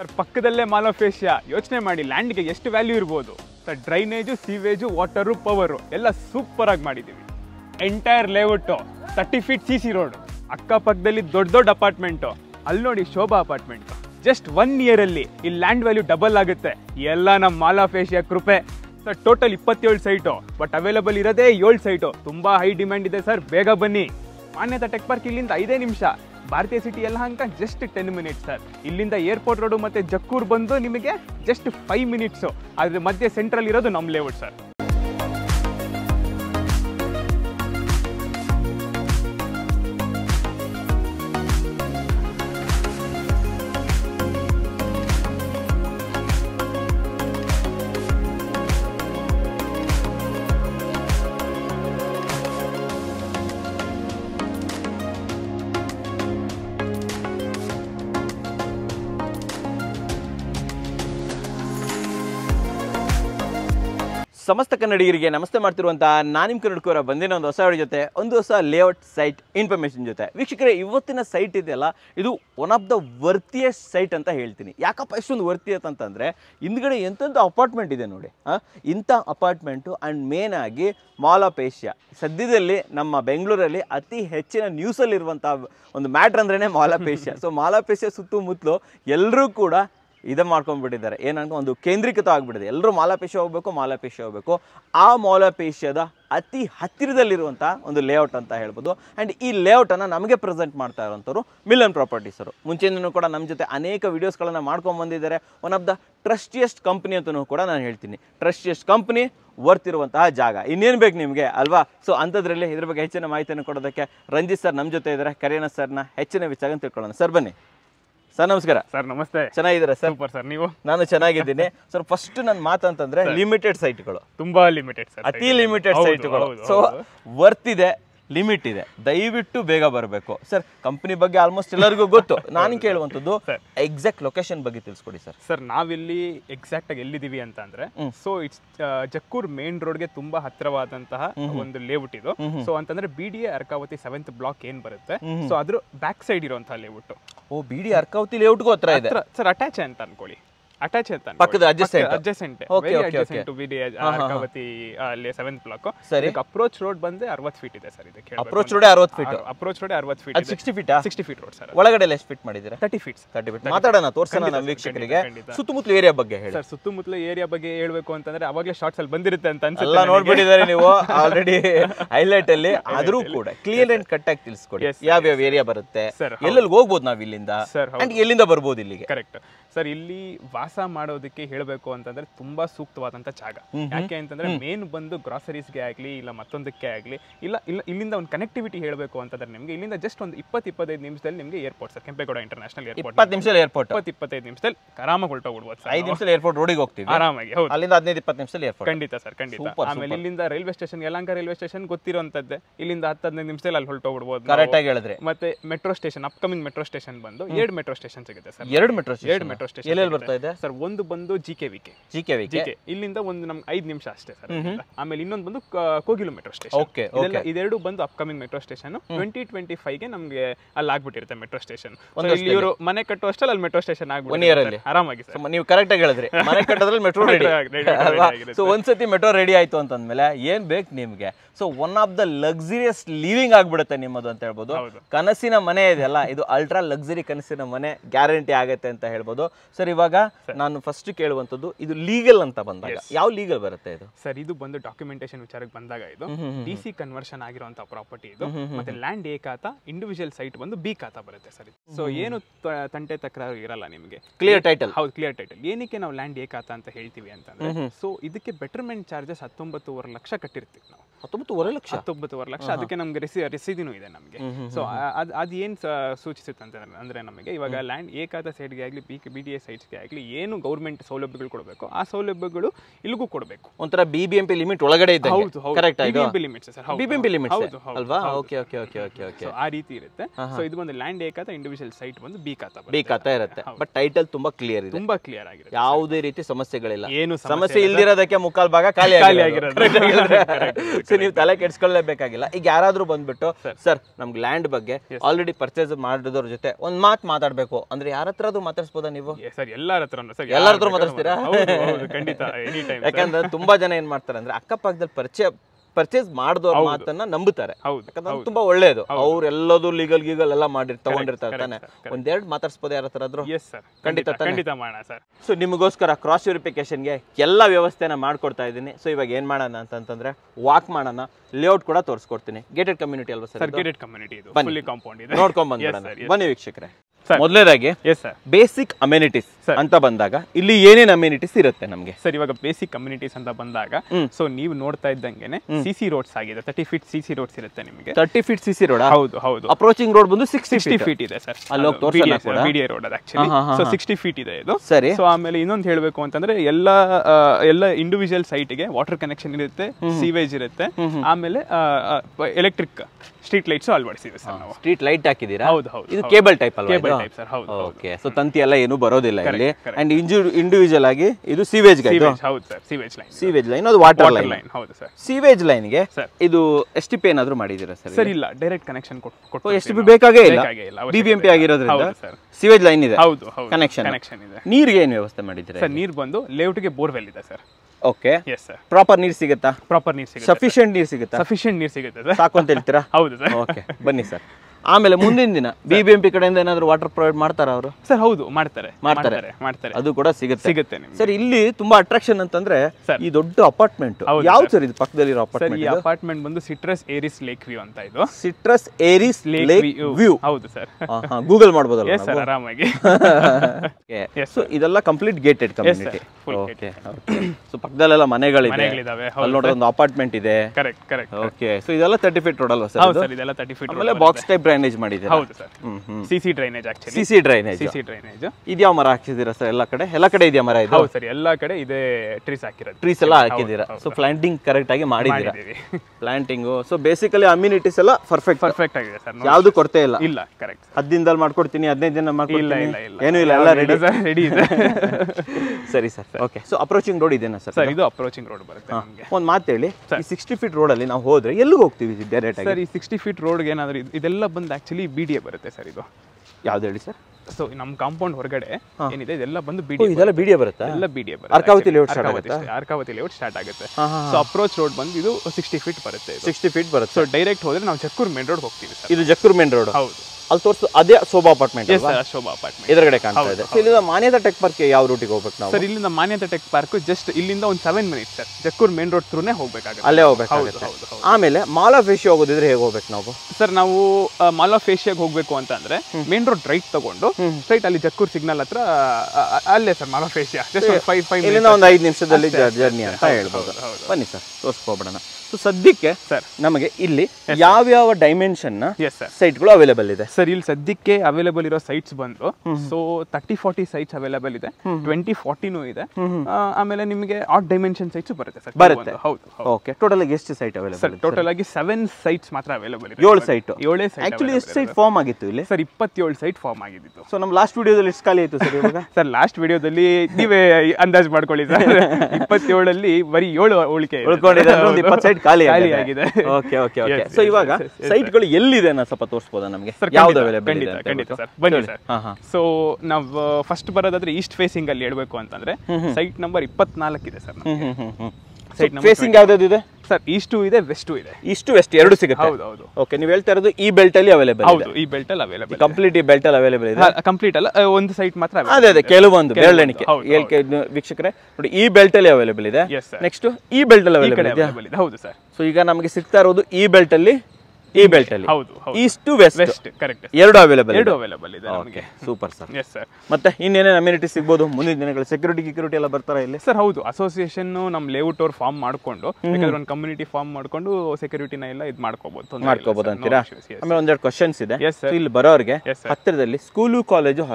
sir ಪಕ್ಕದಲ್ಲೇ ಮಾಲೋಫೇಷಿಯಾ ಯೋಚನೆ ಮಾಡಿ ಲ್ಯಾಂಡ್ಗೆ ಎಷ್ಟು ವ್ಯಾಲ್ಯೂ ಇರ್ಬೋದು sir drainage sewage water power ಎಲ್ಲ ಸೂಪರಾಗಿ ಮಾಡಿದ್ದೀವಿ entire layout thirty feet C C road ಅಕ್ಕಪಕ್ಕದಲ್ಲಿ ದೊಡ್ಡ ದೊಡ್ಡ ಅಪಾರ್ಟ್ಮೆಂಟು ಅಲ್ಲಿ ನೋಡಿ ಶೋಭಾ ಅಪಾರ್ಟ್ಮೆಂಟ್ ಜಸ್ಟ್ ಒನ್ ಇಯರಲ್ಲಿ ಈ ಲ್ಯಾಂಡ್ ವ್ಯಾಲ್ಯೂ ಡಬಲ್ ಆಗುತ್ತೆ ಎಲ್ಲ ನಮ್ಮ ಮಾಲಾಫೇಶಿಯಾ ಕೃಪೆ ಸರ್ ಟೋಟಲ್ ಇಪ್ಪತ್ತೇಳು ಸೈಟು ಬಟ್ ಅವೈಲಬಲ್ ಇರೋದೇ ಏಳು ಸೈಟು ತುಂಬ ಹೈ ಡಿಮ್ಯಾಂಡ್ ಇದೆ ಸರ್ ಬೇಗ ಬನ್ನಿ ಮಾನ್ಯತಾ ಟೆಕ್ ಪಾರ್ಕ್ ಇಲ್ಲಿಂದ ಐದೇ ನಿಮಿಷ ಭಾರತೀಯ ಸಿಟಿ ಎಲ್ಲ ಹಂಕ ಜಸ್ಟ್ ಟೆನ್ ಮಿನಿಟ್ಸ್ ಸರ್ ಇಲ್ಲಿಂದ ಏರ್ಪೋರ್ಟ್ ರೋಡು ಮತ್ತು ಜಕ್ಕೂರ್ ಬಂದು ನಿಮಗೆ ಜಸ್ಟ್ ಫೈವ್ ಮಿನಿಟ್ಸು ಅದ್ರ ಮಧ್ಯೆ ಸೆಂಟ್ರಲ್ ಇರೋದು ನಮ್ಮ ಲೇಔಟ್ ಸರ್ ಸಮಸ್ತ ಕನ್ನಡಿಗರಿಗೆ ನಮಸ್ತೆ ಮಾಡ್ತಿರುವಂಥ ನಾನು ನಿಮ್ಮ ಬಂದಿನ ಒಂದು ಹೊಸ ಜೊತೆ ಒಂದು ಹೊಸ ಲೇಔಟ್ ಸೈಟ್ ಇನ್ಫಾರ್ಮೇಷನ್ ಜೊತೆ ವೀಕ್ಷಕರ ಇವತ್ತಿನ ಸೈಟ್ ಇದೆಯಲ್ಲ ಇದು one of the worthiest site ಅಂತ ಹೇಳ್ತೀನಿ ಯಾಕಪ್ಪ ಎಷ್ಟೊಂದು ವರ್ತಿ ಅಂತಂದ್ರೆ ಹಿಂದ್ಗಡೆ ಎಂತೆಂಥ ಅಪಾರ್ಟ್ಮೆಂಟ್ ಇದೆ ನೋಡಿ ಇಂಥ ಅಪಾರ್ಟ್ಮೆಂಟು ಆ್ಯಂಡ್ ಮೇನ್ ಆಗಿ ಮಾಲ್ ಆಫ್ ಏಷ್ಯಾ ಸದ್ಯದಲ್ಲಿ ನಮ್ಮ ಬೆಂಗಳೂರಲ್ಲಿ ಅತಿ ಹೆಚ್ಚಿನ ನ್ಯೂಸಲ್ಲಿರುವಂಥ ಒಂದು ಮ್ಯಾಟ್ರ್ ಅಂದ್ರೇ mall of Asia so mall of Asia ಸುತ್ತಮುತ್ತಲು ಎಲ್ಲರೂ ಕೂಡ ಇದನ್ನು ಮಾಡ್ಕೊಂಡ್ಬಿಟ್ಟಿದ್ದಾರೆ ಏನಂದ್ರೆ ಒಂದು ಕೇಂದ್ರೀಕೃತ ಆಗಿಬಿಟ್ಟಿದೆ ಎಲ್ಲರೂ ಮಾಲಾಪೇಶ ಹೋಗ್ಬೇಕು ಮಾಲಾಪೇಶಿ ಹೋಗ್ಬೇಕು ಆ ಮಾಲಾಪೇಶದ ಅತಿ ಹತ್ತಿರದಲ್ಲಿರುವಂಥ ಒಂದು ಲೇಔಟ್ ಅಂತ ಹೇಳ್ಬೋದು ಆ್ಯಂಡ್ ಈ ಲೇಔಟನ್ನು ನಮಗೆ ಪ್ರೆಸೆಂಟ್ ಮಾಡ್ತಾ ಇರೋಂಥವ್ರು ಮಿಲನ್ ಪ್ರಾಪರ್ಟೀಸರು ಮುಂಚೆನೂ ಕೂಡ ನಮ್ಮ ಜೊತೆ ಅನೇಕ ವೀಡಿಯೋಸ್ಗಳನ್ನು ಮಾಡ್ಕೊಂಡು ಬಂದಿದ್ದಾರೆ one of the trustiest company ಅಂತಲೂ ಕೂಡ ನಾನು ಹೇಳ್ತೀನಿ ಟ್ರಸ್ಟಿಯೆಸ್ಟ್ ಕಂಪ್ನಿ ಇರುವಂತಹ ಜಾಗ ಇನ್ನೇನು ಬೇಕು ನಿಮಗೆ ಅಲ್ವಾ ಸೊ ಅಂಥದ್ರಲ್ಲಿ ಇದ್ರ ಬಗ್ಗೆ ಹೆಚ್ಚಿನ ಮಾಹಿತಿಯನ್ನು ಕೊಡೋದಕ್ಕೆ ರಂಜಿತ್ ಸರ್ ನಮ್ಮ ಜೊತೆ ಇದ್ದಾರೆ ಕರಿಯಣ ಸರ್ನ ಹೆಚ್ಚಿನ ವಿಚಾರ ತಿಳ್ಕೊಳ್ಳೋಣ ಸರ್ ಬನ್ನಿ ಸರ್ ನಮಸ್ಕಾರ ಸರ್ ನಮಸ್ತೆ ಚೆನ್ನಾಗಿದ್ದೀರಾ ಸರ್ ಸೂಪರ್ ಸರ್ ನೀವು ನಾನು ಚೆನ್ನಾಗಿದ್ದೀನಿ ಸರ್ ಫಸ್ಟ್ ನನ್ನ ಮಾತಂತಂದ್ರೆ ಲಿಮಿಟೆಡ್ ಸೈಟ್ಗಳು ತುಂಬಾ ಲಿಮಿಟೆಡ್ ಸರ್ ಅತಿ ಲಿಮಿಟೆಡ್ ಸೈಟ್ಗಳು ಸೊ ವರ್ತ್ ಇದೆ ಲಿಮಿಟ್ ಇದೆ ದಯವಿಟ್ಟು ಬೇಗ ಬರಬೇಕು ಸರ್ ಕಂಪ್ನಿ ಬಗ್ಗೆ ಆಲ್ಮೋಸ್ಟ್ ಎಲ್ಲರಿಗೂ ಗೊತ್ತು ನಾನು ಕೇಳುವಂಥದ್ದು ಎಕ್ಸಾಕ್ಟ್ ಲೊಕೇಶನ್ ಬಗ್ಗೆ ತಿಳಿಸ್ಕೊಡಿ ಸರ್ ಸರ್ ನಾವಿಲ್ಲಿ ಎಕ್ಸಾಕ್ಟ್ ಆಗಿ ಎಲ್ಲಿದ್ದೀವಿ ಅಂತ ಅಂದ್ರೆ ಸೊ ಇಟ್ಸ್ ಜಕ್ಕೂರ್ ಮೇನ್ ರೋಡ್ಗೆ ತುಂಬಾ ಹತ್ತಿರವಾದಂತಹ ಒಂದು ಲೇಔಟ್ ಇದು ಸೊ ಅಂತಂದ್ರೆ B D Arkavathy seventh block ಏನ್ ಬರುತ್ತೆ ಸೊ ಅದ್ರ ಬ್ಯಾಕ್ ಸೈಡ್ ಇರುವಂತಹ ಲೇಔಟ್ ಓ ಬಿ ಡಿ ಅರ್ಕಾವತಿ ಲೇಔಟ್ಗೂ ಹತ್ರ ಇದೆ ಸರ್ ಅಟ್ಯಾಚ್ ಅಂತ ಅನ್ಕೊಳ್ಳಿ ಅಟ್ಯಾಚ್ ಅಂತ ಪಕ್ಕದ adjacent adjacent okay adjacent to BD Arkavathy ಅಲ್ಲಿ ಸೆವೆಂತ್ ಬ್ಲಾಕ್ ಇದಕ್ಕೆ ಅಪ್ರೋಚ್ ರೋಡ್ ಬಂದೆ 60 ಫೀಟ್ ಇದೆ ಸರ್ ಇದಕ್ಕೆ approach road 60 feet approach road 60 feet sixty feet 60 feet road sir ಒಳಗಡೆ ಎಲ್ಲ ಎಷ್ಟು ಫೀಟ್ ಮಾಡಿದ್ದೀರಾ 30 ಫೀಟ್ 30 ಫೀಟ್ ಮಾತಾಡೋಣ ತೋರಿಸೋಣ ನಮ್ಮ ವೀಕ್ಷಕರಿಗೆ ಸುತ್ತಮುತ್ತಲ ಏರಿಯಾ ಬಗ್ಗೆ ಹೇಳಿ ಸರ್ ಸುತ್ತಮುತ್ತಲ ಏರಿಯಾ ಬಗ್ಗೆ ಹೇಳಬೇಕು ಅಂತಂದ್ರೆ ಅವಾಗಲೇ ಶಾರ್ಟ್ಸ್ ಅಲ್ಲಿ ಬಂದಿರುತ್ತೆ ಅಂತ ಅನ್ಸುತ್ತೆ ಎಲ್ಲ ನೋಡ್ಬಿಟ್ಟಿದ್ದಾರೆ ನೀವು ಆಲ್ರೆಡಿ ಹೈಲೈಟ್ ಅಲ್ಲಿ ಆದರೂ ಕೂಡ ಕ್ಲಿಯರ್ ಅಂಡ್ ಕಟ್ ಆಗಿ ತಿಳಿಸ್ಕೊಡಿ ಯಾವ ಯಾವ ಏರಿಯಾ ಬರುತ್ತೆ ಎಲ್ಲೆಲ್ಲಿ ಹೋಗ್ಬೋದು ನಾವು ಇಲ್ಲಿಂದ ಸರ್ ಎಲ್ಲಿಂದ ಬರ್ಬೋದು ಇಲ್ಲಿಗೆ ಕರೆಕ್ಟ್ ಸರ್ ಇಲ್ಲಿ ವಾಸ ಕೆಲಸ ಮಾಡೋದಕ್ಕೆ ಹೇಳಬೇಕು ಅಂತಂದ್ರೆ ತುಂಬಾ ಸೂಕ್ತವಾದಂತ ಜಾಗ ಯಾಕೆ ಅಂತಂದ್ರೆ ಮೇನ್ ಬಂದು ಗ್ರಾಸರೀಸ್ಗೆ ಆಗಲಿ ಇಲ್ಲ ಮತ್ತೊಂದಕ್ಕೆ ಆಗಲಿ ಇಲ್ಲ ಇಲ್ಲ ಇಲ್ಲಿಂದ ಒಂದು ಕನೆಕ್ಟಿವಿಟಿ ಹೇಳಬೇಕು ಅಂತಂದ್ರೆ ನಿಮಗೆ ಇಲ್ಲಿಂದ ಜಸ್ಟ್ ಒಂದು ಇಪ್ಪತ್ತು ಇಪ್ಪತ್ತೈದು ನಿಮಿಷದಲ್ಲಿ ನಿಮಗೆ airport sir Kempegowda international airport ಇಪ್ಪತ್ತು ನಿಮಿಷ ಏರ್ಪೋರ್ಟ್ ಇಪ್ಪತ್ತ ಇಪ್ಪತ್ತೈದು ನಿಮಿಷದಲ್ಲಿ ಆರಾಮಾಗಿ ಹೊರಟೋಗ್ಬಿಡ್ಬೋದು ಸರ್ ಐದು ನಿಮಿಷದಲ್ಲಿ ಏರ್ಪೋರ್ಟ್ ರೋಡಿಗೆ ಹೋಗ್ತೀವಿ ಆರಾಮಾಗಿ ಹೌದು ಅಲ್ಲಿಂದ ಹದಿನೈದು ಇಪ್ಪತ್ತು ನಿಮಿಷದಲ್ಲಿ ಏರ್ಪೋರ್ಟ್ ಖಂಡಿತ ಸರ್ ಖಂಡಿತ ಆಮೇಲೆ ಇಲ್ಲಿಂದ railway station Yelahanka railway station ಗೊತ್ತಿರುವಂತದ್ದೇ ಇಲ್ಲಿಂದ ಹತ್ತು ಹದಿನೈದು ನಿಮಿಷದಲ್ಲಿ ಅಲ್ಲಿ ಕರೆಕ್ಟ್ ಕರೆಕ್ಟಾಗಿ ಹೇಳಿದ್ರೆ ಮತ್ತೆ metro station upcoming metro station ಬಂದು ಎರಡು ಮೆಟ್ರೋ ಸ್ಟೇಷನ್ ಸಿಗುತ್ತೆ ಸರ್ ಎರಡು ಮೆಟ್ರೋ ಎರಡು ಮೆಟ್ರೋ ಸ್ಟೇಷನ್ ಬರ್ತಾ ಇದೆ ಸರ್ ಒಂದು ಬಂದು G K V K G K V K ಇಲ್ಲಿಂದ ಒಂದು ನಮ್ಗೆ ಐದು ನಿಮಿಷ ಅಷ್ಟೇ ಸರ್ ಆಮೇಲೆ ಇನ್ನೊಂದು ಬಂದು ಕೋಗಿಲು ಮೆಟ್ರೋ ಸ್ಟೇಷನ್ ಓಕೆ ಇದೆರಡು ಬಂದು upcoming metro station twenty twenty ಗೆ ನಮಗೆ ಅಲ್ಲಿ ಆಗ್ಬಿಟ್ಟಿರುತ್ತೆ ಮೆಟ್ರೋ ಸ್ಟೇಷನ್ ಇವರು ಮನೆ ಕಟ್ಟುವಷ್ಟಲ್ಲಿ ಅಲ್ಲಿ ಮೆಟ್ರೋ ಸ್ಟೇಷನ್ ಆಗ್ಬಿಟ್ಟು ಆರಾಮಾಗಿ ಸರ್ ನೀವು ಕರೆಕ್ಟಾಗಿ ಹೇಳಿದ್ರಿ ಮನೆ ಕಟ್ಟೋದ್ರಲ್ಲಿ ಮೆಟ್ರೋ ರೆಡಿ ಸೊ ಒಂದ್ಸತಿ ಮೆಟ್ರೋ ರೆಡಿ ಆಯಿತು ಅಂತಂದ್ಮೇಲೆ ಏನ್ ಬೇಕು ನಿಮಗೆ so one of the luxurious living ಆಗ್ಬಿಡುತ್ತೆ ನಿಮ್ಮದು ಅಂತ ಹೇಳ್ಬೋದು ಕನಸಿನ ಮನೆ ಇದೆಯಲ್ಲ ಇದು ಅಲ್ಟ್ರಾ ಲಕ್ಸುರಿ ಕನಸಿನ ಮನೆ ಗ್ಯಾರಂಟಿ ಆಗುತ್ತೆ ಅಂತ ಹೇಳ್ಬೋದು ಸರ್ ಇವಾಗ ನಾನು ಫಸ್ಟ್ ಕೇಳುವಂತದ್ದು ಇದು ಲೀಗಲ್ ಅಂತ ಬಂದಾಗ ಯಾವ ಲೀಗಲ್ ಬರುತ್ತೆ ಇದು ಸರ್ ಇದು ಬಂದು ಡಾಕ್ಯುಮೆಂಟೇಶನ್ ವಿಚಾರಕ್ಕೆ ಬಂದಾಗ ಇದು ಡಿ ಸಿ ಕನ್ವರ್ಷನ್ ಆಗಿರುವಂತಹ ಪ್ರಾಪರ್ಟಿ ಇದು ಮತ್ತೆ ಲ್ಯಾಂಡ್ ಏಕಾತ ಇಂಡಿವಿಜುವಲ್ ಸೈಟ್ ಬಂದು ಬಿ ಖಾತ ಬರುತ್ತೆ ಸರ್ ಸೊ ಏನು ತಂಟೆ ತಕರಾರು ಇರಲ್ಲ ನಿಮಗೆ ಕ್ಲಿಯರ್ ಟೈಟಲ್ ಹೌದು ಕ್ಲಿಯರ್ ಟೈಟಲ್ ಏನಕ್ಕೆ ನಾವು ಲ್ಯಾಂಡ್ ಏಕಾತ ಅಂತ ಹೇಳ್ತೀವಿ ಅಂತಂದ್ರೆ ಸೊ ಇದಕ್ಕೆ ಬೆಟರ್ಮೆಂಟ್ ಚಾರ್ಜಸ್ ಹತ್ತೊಂಬತ್ತುವರೆ ಲಕ್ಷ ಕಟ್ಟಿರ್ತೀವಿ ನಾವು ಹತ್ತೊಂಬತ್ತೂವರೆ ಲಕ್ಷ ಹತ್ತೊಂಬತ್ತೂವರೆ ಲಕ್ಷ ಅದಕ್ಕೆ ನಮ್ಗೆ ರಿಸಿ ರಿಸೀದಿನೂ ಇದೆ ನಮಗೆ ಸೊ ಅದು ಏನು ಸೂಚಿಸುತ್ತೆ ಅಂತಂದ್ರೆ ಅಂದ್ರೆ ನಮಗೆ ಇವಾಗ ಲ್ಯಾಂಡ್ ಏಕಾತ ಸೈಟ್ ಸೈಡ್ಗೆ ಆಗಲಿ ಬಿ ಬಿ ಡಿ ಎ ಸೈಟ್ಸ್ಗೆ ಆಗಲಿ ಏನು ಗೌರ್ಮೆಂಟ್ ಸೌಲಭ್ಯಗಳು ಕೊಡಬೇಕು ಆ ಸೌಲಭ್ಯಗಳು ಇಲ್ಲಿಗೂ ಕೊಡಬೇಕು ಒಂಥರ ಬಿ ಲಿಮಿಟ್ ಒಳಗಡೆ ಇದೆ ಹೌದು ಕರೆಕ್ಟ್ ಲಿಮಿಟ್ ಅಲ್ವಾ okay okay okay okay okay ಆ ರೀತಿ ಇರುತ್ತೆ ಸೊ ಇದು ಒಂದು ಲ್ಯಾಂಡ್ ಎ ಇಂಡಿವಿಜುವಲ್ ಸೈಟ್ ಬಂದು ಬಿ ಖಾತ ಬಿ ಖಾತಾ ಇರುತ್ತೆ ಬಟ್ ಟೈಟಲ್ ತುಂಬಾ ಕ್ಲಿಯರ್ ಇದೆ ತುಂಬಾ ಕ್ಲಿಯರ್ ಆಗಿದೆ ಯಾವುದೇ ರೀತಿ ಸಮಸ್ಯೆಗಳಿಲ್ಲ ಏನು ಸಮಸ್ಯೆ ಇಲ್ದಿರೋದಕ್ಕೆ ಮುಕ್ಕಾಲ್ ಭಾಗ ಖಾಲಿ ಆಗಿರೋದು ನೀವು ತಲೆ ಕೆಡಿಸ್ಕೊಳ್ಳೇಬೇಕಾಗಿಲ್ಲ ಈಗ ಯಾರಾದ್ರೂ ಬಂದ್ಬಿಟ್ಟು ಸರ್ ನಮ್ಗೆ ಲ್ಯಾಂಡ್ ಬಗ್ಗೆ ಆಲ್ರೆಡಿ ಪರ್ಚೇಸ್ ಮಾಡಿದವ್ರ ಜೊತೆ ಒಂದ್ ಮಾತ್ ಮಾತಾಡಬೇಕು ಅಂದ್ರೆ ಯಾರ ಹತ್ರ ಅದು ಮಾತಾಡಿಸ್ಬೋದಾ ನೀವು ಸರ್ ಎಲ್ಲಾರ ಹತ್ರ ಎಲ್ಲರತ್ರ ಮಾತಾಡ್ತೀರಾ ಖಂಡಿತ ಯಾಕಂದ್ರೆ ತುಂಬಾ ಜನ ಏನ್ ಮಾಡ್ತಾರೆ ಅಂದ್ರೆ ಅಕ್ಕಪಕ್ಕದಲ್ಲಿ ಪರಿಚಯ ಪರ್ಚೇಸ್ ಮಾಡಿದವ್ರ ಮಾತನ್ನ ನಂಬುತ್ತಾರೆ ತುಂಬಾ ಒಳ್ಳೇದು ಅವ್ರೆಲ್ಲದು ಲೀಗಲ್ ಗೀಗಲ್ ಎಲ್ಲ ಮಾಡಿ ತಗೊಂಡಿರ್ತಾರೆ ತಾನೆ ಒಂದೆರಡು ಮಾತಾಡ್ಸ್ಬೋದು ಯಾರ ಹತ್ರ ಖಂಡಿತ ಖಂಡಿತ ಮಾಡೋಣ ಸೊ ನಿಮಗೋಸ್ಕರ ಕ್ರಾಸ್ ವೆರಿಫಿಕೇಶನ್ಗೆ ಎಲ್ಲ ವ್ಯವಸ್ಥೆನ ಮಾಡ್ಕೊಡ್ತಾ ಇದ್ದೀನಿ ಸೊ ಇವಾಗ ಏನ್ ಮಾಡೋಣ ಅಂತಂತಂದ್ರೆ ವಾಕ್ ಮಾಡೋಣ ಲೇಔಟ್ ಕೂಡ ತೋರಿಸ್ಕೊಡ್ತೀನಿ ಗೇಟೆಡ್ ಕಮ್ಯುನಿಟಿ ಅಲ್ವಾ ಸರ್ ಗೇಟೆಡ್ ಕಮ್ಯುನಿಟಿ ಇದು ಫುಲ್ಲಿ ಕಾಂಪೌಂಡ್ ಇದೆ ನೋಡ್ಕೊಂಡ್ ಬಂದ್ಬಿಡೋಣ ಬನ್ನಿ ವೀಕ್ಷಕರೇ ಮೊದಲೇದಾಗಿ ಬೇಸಿಕ್ ಅಮ್ಯುನಿಟೀಸ್ ಅಂತ ಬಂದಾಗ ಇಲ್ಲಿ ಏನೇನು ಅಮ್ಯುನಿಟೀಸ್ ಇರುತ್ತೆ ನಮಗೆ ಸರ್ ಇವಾಗ ಬೇಸಿಕ್ ಅಮ್ಯುನಿಟೀಸ್ ಅಂತ ಬಂದಾಗ ಸೊ ನೀವು ನೋಡ್ತಾ ಇದ್ದಂಗೆ ಸಿಸಿ ರೋಡ್ಸ್ ಆಗಿದೆ ತರ್ಟಿ ಫೀಟ್ ಸಿಸಿ ರೋಡ್ಸ್ ಇರುತ್ತೆ ನಿಮಗೆ ತರ್ಟಿ ಫೀಟ್ ಸಿಸಿ ರೋಡ್ ಹೌದು ಹೌದು ಅಪ್ರೋಚಿಂಗ್ ರೋಡ್ ಬಂದು ಸಿಕ್ಸ್ಟಿ ಫೀಟ್ ಇದೆ ಸರ್ ಬಿಡಿಎ ರೋಡ್ ಅದ ಸೊ ಸಿಕ್ಸ್ಟಿ ಫೀಟ್ ಇದೆ ಇದು ಸರಿ ಸೊ ಆಮೇಲೆ ಇನ್ನೊಂದು ಹೇಳಬೇಕು ಅಂತಂದ್ರೆ ಎಲ್ಲ ಎಲ್ಲ ಇಂಡಿವಿಜುವಲ್ ಸೈಟ್ಗೆ ವಾಟರ್ ಕನೆಕ್ಷನ್ ಇರುತ್ತೆ ಸೀವೇಜ್ ಇರುತ್ತೆ ಆಮೇಲೆ ಎಲೆಕ್ಟ್ರಿಕ್ ಸ್ಟ್ರೀಟ್ ಲೈಟ್ಸ್ ಅಳವಡಿಸಿದೆ ಸರ್ ನಾವು ಸ್ಟ್ರೀಟ್ ಲೈಟ್ ಹಾಕಿದೀರಾ ಹೌದು ಹೌದು ಇದು ಕೇಬಲ್ ಟೈಪ್ ಅಲ್ವಾ ಹೌದು ಓಕೆ ಸೊ ತಂತಿ ಎಲ್ಲ ಏನು ಬರೋದಿಲ್ಲ ಇಲ್ಲಿ ಅಂಡ್ ಇಂಡಿವಿಜುವಲ್ ಆಗಿ ಇದು ಸೀವೇಜ್ ಹೌದು sir sewage line sewage line ಅದು ವಾಟರ್ ಲೈನ್ ಹೌದು ಸರ್ ಸೀವೇಜ್ ಲೈನ್ ಗೆ ಇದು ಎಸ್ ಟಿ ಪಿ ಏನಾದರೂ ಸರ್ ಸರ್ ಇಲ್ಲ ಡೈರೆಕ್ಟ್ ಕನೆಕ್ಷನ್ ಕೊಟ್ಟು ಎಸ್ ಬೇಕಾಗೇ ಇಲ್ಲ ಬಿಬಿಎಂಪಿ ಆಗಿರೋದ್ರಿಂದ ಸೀವೇಜ್ ಲೈನ್ ಇದೆ ಹೌದು ಕನೆಕ್ಷನ್ ಕನೆಕ್ಷನ್ ಇದೆ ನೀರಿಗೆ ಏನು ವ್ಯವಸ್ಥೆ ಮಾಡಿದ್ದೀರಾ ಸರ್ ನೀರು ಬಂದು ಲೇಔಟ್ಗೆ ಬೋರ್ವೆಲ್ ಇದೆ sir okay yes sir proper ನೀರು ಸಿಗುತ್ತಾ ಪ್ರಾಪರ್ ನೀರು ಸಿಗುತ್ತೆ ಸಫಿಷಿಯೆಂಟ್ ನೀರು ಸಿಗುತ್ತಾ ಸಫಿಷಿಯೆಂಟ್ ನೀರು ಸಿಗುತ್ತೆ ಸರ್ ಸಾಕು ಅಂತ ಹೇಳ್ತೀರಾ ಹೌದು ಸರ್ ಓಕೆ ಬನ್ನಿ ಸರ್ ಆಮೇಲೆ ಮುಂದಿನ ದಿನ ಬಿಬಿಎಂಪಿ ಕಡೆಯಿಂದ ಏನಾದ್ರು ವಾಟರ್ ಪ್ರೊವೈಡ್ ಮಾಡ್ತಾರ ಅವರು ಸರ್ ಹೌದು ಮಾಡ್ತಾರೆ ಮಾಡ್ತಾರೆ ಮಾಡ್ತಾರೆ ಅದು ಕೂಡ ಸಿಗುತ್ತೆ ಸಿಗುತ್ತೆ ಸರ್ ಇಲ್ಲಿ ತುಂಬಾ ಅಟ್ರಾಕ್ಷನ್ ಅಂತಂದ್ರೆ ಈ ದೊಡ್ಡ ಅಪಾರ್ಟ್ಮೆಂಟ್ ಯಾವ್ದು ಸರ್ ಇದು ಪಕ್ಕದಲ್ಲಿರೋ ಅಪಾರ್ಟ್ಮೆಂಟ್ ಈ ಅಪಾರ್ಟ್ಮೆಂಟ್ ಬಂದು ಸಿಟ್ರಸ್ ಏರಿಸ್ ಲೇಕ್ ವ್ಯೂ ಅಂತ ಇದು ಸಿಟ್ರಸ್ ಏರಿಸ್ ಲೇಕ್ ವ್ಯೂ ಹೌದು ಸರ್ ಗೂಗಲ್ ಮಾಡಬಹುದಲ್ಲ ಸರ್ ಆರಾಮಾಗಿ ಸೊ ಇದೆಲ್ಲ complete gated community okay so ಪಕ್ಕದಲ್ಲೆಲ್ಲ ಮನೆಗಳಿದೆ ಅಲ್ಲಿ ನೋಡೋದು ಒಂದು ಅಪಾರ್ಟ್ಮೆಂಟ್ ಇದೆ ಕರೆಕ್ಟ್ ಕರೆಕ್ಟ್ ಓಕೆ ಸೊ ಇದೆಲ್ಲ 30 ಫೀಟ್ ರೋಡ್ ಅಲ್ವಾ ಸರ್ ಇದೆಲ್ಲ 30 feet road box type drainage ಮಾಡಿದೆ ಹೌದು sir CC drainage actually CC drainage CC drainage ಇದ್ಯಾವ ಮರ ಹಾಕಿದ್ದೀರಾ ಸರ್ ಎಲ್ಲಾ ಕಡೆ ಎಲ್ಲ ಕಡೆ ಇದೆಯಾ ಮರ ಇದೆ ಹೌದು ಸರ್ ಎಲ್ಲಾ ಕಡೆ ಇದೇ ಟ್ರೀಸ್ ಹಾಕಿರೋದು ಟ್ರೀಸ್ ಎಲ್ಲ ಹಾಕಿದ್ದೀರಾ ಸೊ ಪ್ಲಾಂಟಿಂಗ್ ಕರೆಕ್ಟ್ ಆಗಿ ಮಾಡಿದ್ದೀರಾ ಪ್ಲಾಂಟಿಂಗ್ ಸೊ ಬೇಸಿಕಲಿ ಅಮ್ಯುನಿಟೀಸ್ ಎಲ್ಲ ಪರ್ಫೆಕ್ಟ್ ಪರ್ಫೆಕ್ಟ್ ಆಗಿದೆ ಸರ್ ಯಾವುದು ಕೊರತೆ ಇಲ್ಲ ಇಲ್ಲ ಕರೆಕ್ಟ್ ಹತ್ತು ದಿನದಲ್ಲಿ ಮಾಡ್ಕೊಡ್ತೀನಿ ಹದಿನೈದು ದಿನ ಮಾಡ್ಕೊಡ್ತೀನಿ ಇಲ್ಲ ಇಲ್ಲ ಏನು ಇಲ್ಲ ಎಲ್ಲ ರೆಡಿ ರೆಡಿ ಇದೆ ಸರಿ sir okay so approaching road ಇದೆ ಸರ್ ಸರ್ ಇದು ಅಪ್ರೋಚಿಂಗ್ ರೋಡ್ ಬರುತ್ತೆ ನಮಗೆ ಒಂದು ಮಾತು ಹೇಳಿ ಈ ಸಿಕ್ಸ್ಟಿ ಫೀಟ್ ಅಲ್ಲಿ ನಾವು ಹೋದ್ರೆ ಎಲ್ಲಿಗೆ ಹೋಗ್ತೀವಿ ಡೈರೆಕ್ಟ್ ಸರ್ ಈ ಸಿಕ್ಸ್ಟಿ ಫೀಟ್ ರೋಡ್ ಏನಾದ್ರೂ ಇದೆಲ್ಲ ಬಂದು ಆಕ್ಚುಲಿ ಬಿ ಡಿ ಎ ಬರುತ್ತೆ ಸರ್ ಇದು ಯಾವ್ದು ಹೇಳಿ ಸರ್ ಸೊ ನಮ್ಮ ಕಾಂಪೌಂಡ್ ಹೊರಗಡೆ ಏನಿದೆ ಇದೆಲ್ಲ ಬಂದು ಬಿಡಿ ಇದೆಲ್ಲ ಬರುತ್ತೆ ಎಲ್ಲ ಬಿಡಿಎ ಬರುತ್ತೆ ಅರ್ಕಾವತಿ ಲೇಔಟ್ ಸ್ಟಾರ್ಟ್ ಆಗುತ್ತೆ ಅರ್ಕಾವತಿ ಲೇಔಟ್ ಸ್ಟಾರ್ಟ್ ಆಗುತ್ತೆ ಸೊ ಅಪ್ರೋಚ್ ರೋಡ್ ಬಂದು ಇದು ಸಿಕ್ಸ್ಟಿ ಫೀಟ್ ಬರುತ್ತೆ ಸಿಕ್ಸ್ಟಿ ಫೀಟ್ ಬರುತ್ತೆ ಸೊ ಡೈರೆಕ್ಟ್ ಹೋದ್ರೆ ನಾವು ಜಕ್ಕೂರ್ ಮೇನ್ ರೋಡ್ ಹೋಗ್ತೀವಿ ಸರ್ ಇದು ಜಕ್ಕೂರ್ ಮೇನ್ ರೋಡ್ ಹೌದು ಅಲ್ಲಿ ತೋರಿಸು ಅದೇ ಶೋಭಾ ಅಪಾರ್ಟ್ಮೆಂಟ್ ಶೋಭಾ ಅಪಾರ್ಟ್ಮೆಂಟ್ ಎದುರುಗಡೆ ಕಾಣ್ತಾ ಇದೆ ಇಲ್ಲಿಂದ ಮಾನ್ಯತಾ ಟೆಕ್ ಪಾರ್ಕ್ ಯಾವ ರೂಟಿಗೆ ಹೋಗ್ಬೇಕು ನಾವು ಸರ್ ಇಲ್ಲಿಂದ ಮಾನ್ಯತಾ ಟೆಕ್ ಪಾರ್ಕ್ ಜಸ್ಟ್ ಇಲ್ಲಿಂದ ಒಂದು seven minutes sir Jakkur main road ತ್ರೂನೇ ಹೋಗ್ಬೇಕಾಗುತ್ತೆ ಅಲ್ಲೇ ಹೋಗ್ಬೇಕಾಗುತ್ತೆ ಆಮೇಲೆ ಮಾಲ್ ಆಫ್ ಏಷ್ಯಾ ಹೋಗೋದಿದ್ರೆ ಹೇಗೆ ಹೋಗ್ಬೇಕು ನಾವು ಸರ್ ನಾವು ಮಾಲ್ ಆಫ್ ಏಷ್ಯಾಗೆ ಹೋಗಬೇಕು ಅಂತ ಅಂದ್ರೆ ಮೇನ್ ರೋಡ್ ರೈಟ್ ತಗೊಂಡು ಸ್ಟ್ರೈಟ್ ಅಲ್ಲಿ ಜಕ್ಕೂರ್ ಸಿಗ್ನಲ್ ಹತ್ರ ಅಲ್ಲೇ sir mall of Asia just five five ಇಲ್ಲಿಂದ ಒಂದು ಐದು ನಿಮಿಷದಲ್ಲಿ ಜರ್ನಿ ಅಂತ ಹೇಳ್ಬೋದು ಬನ್ನಿ ಸರ್ ತೋರಿಸ್ಕೋಬಿಡೋಣ ಸೊ ಸದ್ಯಕ್ಕೆ ಸರ್ ನಮಗೆ ಇಲ್ಲಿ ಯಾವ ಯಾವ ಎಸ್ ಸೈಟ್ಗಳು ಅವೈಲೇಬಲ್ ಇದೆ ಸರ್ ಇಲ್ಲಿ ಸದ್ಯಕ್ಕೆ ಅವೈಲೇಬಲ್ ಇರೋ ಸೈಟ್ಸ್ ಬಂದ್ರು so thirty forty sites available ಇದೆ ಟ್ವೆಂಟಿ ಫಾರ್ಟಿನೂ ಇದೆ ಆಮೇಲೆ ನಿಮಗೆ ಆಟ್ ಡೈಮೆನ್ಷನ್ ಸೈಟ್ಸ್ ಬರುತ್ತೆ ಸರ್ ಬರುತ್ತೆ ಹೌದು ಓಕೆ ಟೋಟಲ್ ಆಗಿ ಎಷ್ಟು ಸೈಟ್ ಅವೈಲೇಬಲ್ ಸರ್ ಟೋಟಲ್ ಆಗಿ ಸೆವೆನ್ ಸೈಟ್ಸ್ ಮಾತ್ರ ಅವೈಲೇಬಲ್ ಇದೆ ಏಳು ಸೈಟ್ ಏಳೇ ಸೈಟ್ ಆಕ್ಚುಲಿ ಎಷ್ಟು ಸೈಟ್ ಫಾರ್ಮ್ ಆಗಿತ್ತು ಇಲ್ಲಿ ಸರ್ ಇಪ್ಪತ್ತೇಳು ಸೈಟ್ ಫಾರ್ಮ್ ಆಗಿದ್ದು ಸೊ ನಮ್ಮ ಲಾಸ್ಟ್ ವಿಡಿಯೋದಲ್ಲಿ ಎಷ್ಟು ಖಾಲಿ ಆಯಿತು ಸರ್ ಸರ್ ಲಾಸ್ಟ್ ವಿಡಿಯೋದಲ್ಲಿ ನೀವೇ ಅಂದಾಜು ಮಾಡ್ಕೊಳ್ಳಿ ಸರ್ ಇಪ್ಪತ್ತೇಳಲ್ಲಿ ಬರೀ ಏಳು ಉಳಿಕೆ ಉಳ್ಕೊಂಡಿದೆ ಇಪ್ಪತ್ತು ಸೈಟ್ ಖಾಲಿ ಆಗಿದೆ ಓಕೆ ಓಕೆ ಓಕೆ ಸೊ ಇವಾಗ ಸೈಟ್ಗಳು ಎಲ್ಲಿದೆ ಸ್ವಲ್ಪ ತೋರಿಸಬಹುದು ನಮಗೆ ಯಾವ್ದು ಅವೈಲೇಬಲ್ ಖಂಡಿತ ಸರ್ ಬನ್ನಿ ಸರ್ ಸೊ ನಾವು ಫಸ್ಟ್ ಬರೋದಾದ್ರೆ ಈಸ್ಟ್ ಫೇಸಿಂಗ್ ಅಲ್ಲಿ ಹೇಳ್ಬೇಕು ಅಂತಂದ್ರೆ ಸೈಟ್ ನಂಬರ್ ಇಪ್ಪತ್ನಾಲ್ಕು ಇದೆ ಸರ್ ಫೇಸಿಂಗ್ ಯಾವ್ದು ಇದೆ ಸರ್ ಈಸ್ಟು ಇದೆ ವೆಸ್ಟು ಇದೆ ಈಸ್ಟು ವೆಸ್ಟ್ ಎರಡು ಸಿಗುತ್ತೆ ಹೌದು ಹೌದು ಓಕೆ ನೀವು ಹೇಳ್ತಾ ಇರೋದು ಈ ಬೆಲ್ಟ್ ಅಲ್ಲಿ ಅವೈಲೇಬಲ್ ಹೌದು ಈ ಬೆಲ್ಟ್ ಅಲ್ಲಿ ಅವೈಲೇಬಲ್ ಕಂಪ್ಲೀಟ್ ಈ ಬೆಲ್ಟ್ ಅಲ್ಲಿ ಅವೈಲೇಬಲ್ ಇದೆ ಕಂಪ್ಲೀಟ್ ಅಲ್ಲ ಒಂದು ಸೈಟ್ ಮಾತ್ರ ಅದೇ ಅದೇ ಕೆಲವೊಂದು ಬೆರಳೆಣಿಕೆ ಹೇಳ್ಕೆ ವೀಕ್ಷಕರೇ ನೋಡಿ ಈ ಬೆಲ್ಟ್ ಅಲ್ಲಿ ಅವೈಲೇಬಲ್ ಇದೆ ನೆಕ್ಸ್ಟ್ ಈ ಬೆಲ್ಟ್ ಅಲ್ಲಿ ಅವೈಲೇಬಲ್ ಇದೆ ಹೌದು ಸರ್ ಸೊ ಈಗ ನಮಗೆ ಸಿಗ್ತಾ ಇರೋದು ಈ ಬೆಲ್ಟ್ ಅಲ್ಲಿ ಈ ಬೆಲ್ಟ್ ಅಲ್ಲಿ ಹೌದು ಈಸ್ಟ್ ವೆಸ್ಟ್ ವೆಸ್ಟ್ ಕರೆಕ್ಟ್ ಎರಡು ಅವೈಲೇಬಲ್ ಎರಡು ಅವೈಲೇಬಲ್ ಇದೆ ನಮಗೆ ಸೂಪರ್ ಸರ್ ಎಸ್ ಸರ್ ಮತ್ತೆ ಇನ್ನೇನೇನು ಅಮ್ಯುನಿಟಿ ಸಿಗ್ಬೋದು ಮುಂದಿನ ದಿನಗಳು ಸೆಕ್ಯೂರಿಟಿ ಸೆಕ್ಯೂರಿಟಿ ಎಲ್ಲ ಬರ್ತಾರ ಇಲ್ಲಿ ಸರ್ ಹೌದು ಅಸೋಸಿಯೇಷನ್ ನಮ್ಮ ಲೇಔಟ್ ಅವ್ರು ಫಾರ್ಮ್ ಮಾಡ್ಕೊಂಡು ಯಾಕಂದ್ರೆ ಒಂದು ಕಮ್ಯುನಿಟಿ ಫಾರ್ಮ್ ಮಾಡ್ಕೊಂಡು ಸೆಕ್ಯೂರಿಟಿನ ಎಲ್ಲ ಇದು ಮಾಡ್ಕೋಬಹುದು ಮಾಡ್ಕೋಬಹುದು ಅಂತೀರಾ ಆಮೇಲೆ ಒಂದೆರಡು ಕ್ವಶನ್ಸ್ ಇದೆ ಇಲ್ಲಿ ಬರೋರಿಗೆ ಹತ್ತಿರದಲ್ಲಿ ಸ್ಕೂಲು ಕಾಲೇಜು